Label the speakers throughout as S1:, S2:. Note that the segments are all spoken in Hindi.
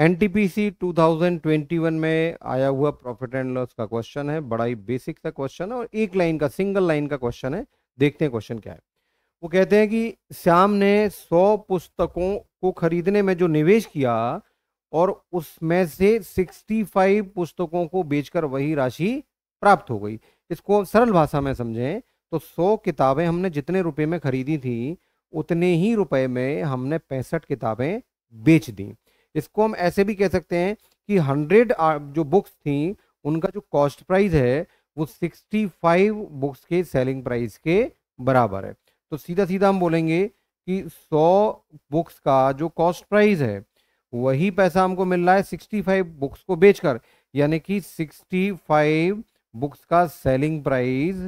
S1: ट्वेंटी 2021 में आया हुआ प्रॉफिट एंड लॉस का क्वेश्चन है बड़ा ही बेसिक सा क्वेश्चन है और एक लाइन का सिंगल लाइन का क्वेश्चन है देखते हैं क्वेश्चन क्या है वो कहते हैं कि श्याम ने 100 पुस्तकों को खरीदने में जो निवेश किया और उसमें से 65 पुस्तकों को बेचकर वही राशि प्राप्त हो गई इसको सरल भाषा में समझें तो सौ किताबें हमने जितने रुपये में खरीदी थी उतने ही रुपये में हमने पैंसठ किताबें बेच दी इसको हम ऐसे भी कह सकते हैं कि हंड्रेड जो बुक्स थी उनका जो कॉस्ट प्राइस है वो सिक्सटी फाइव बुक्स के सेलिंग प्राइस के बराबर है तो सीधा सीधा हम बोलेंगे कि सौ बुक्स का जो कॉस्ट प्राइस है वही पैसा हमको मिल रहा है सिक्सटी फाइव बुक्स को बेचकर यानी कि सिक्सटी फाइव बुक्स का सेलिंग प्राइस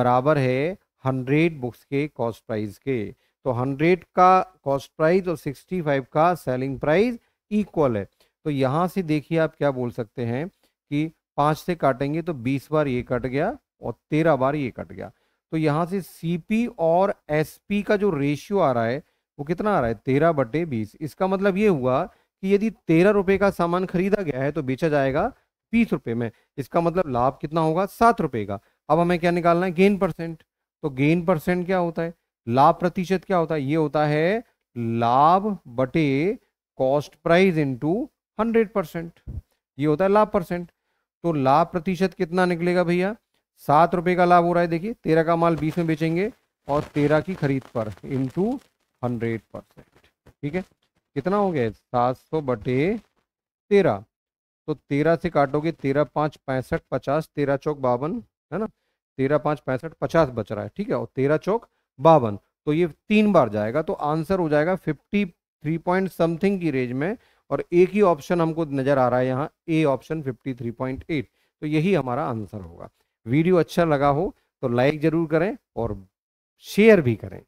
S1: बराबर है हंड्रेड बुक्स के कॉस्ट प्राइस के तो हंड्रेड का कॉस्ट प्राइस और सिक्सटी फाइव का सेलिंग प्राइस इक्वल है तो यहाँ से देखिए आप क्या बोल सकते हैं कि पाँच से काटेंगे तो बीस बार ये कट गया और तेरह बार ये कट गया तो यहाँ से सी और एस का जो रेशियो आ रहा है वो कितना आ रहा है तेरह बटे बीस इसका मतलब ये हुआ कि यदि तेरह रुपये का सामान खरीदा गया है तो बेचा जाएगा बीस रुपये में इसका मतलब लाभ कितना होगा सात रुपये का अब हमें क्या निकालना है गेन परसेंट तो गेन परसेंट क्या होता है लाभ प्रतिशत क्या होता है ये होता है लाभ बटे cost price into hundred percent ये होता है लाभ परसेंट तो लाभ प्रतिशत कितना निकलेगा भैया सात रुपये का लाभ हो रहा है देखिए तेरह का माल बीस में बेचेंगे और तेरह की खरीद पर इंटू हंड्रेड परसेंट ठीक है कितना हो गया सात सौ बटे तेरह तो तेरह से काटोगे तेरह पाँच पैंसठ पचास तेरह चौक बावन है ना तेरह पाँच पैंसठ पचास बच रहा है ठीक है और तेरह चौक बावन तो ये तीन बार जाएगा तो आंसर हो जाएगा फिफ्टी थ्री पॉइंट समथिंग की रेंज में और एक ही ऑप्शन हमको नज़र आ रहा है यहाँ ए ऑप्शन 53.8 तो यही हमारा आंसर होगा वीडियो अच्छा लगा हो तो लाइक ज़रूर करें और शेयर भी करें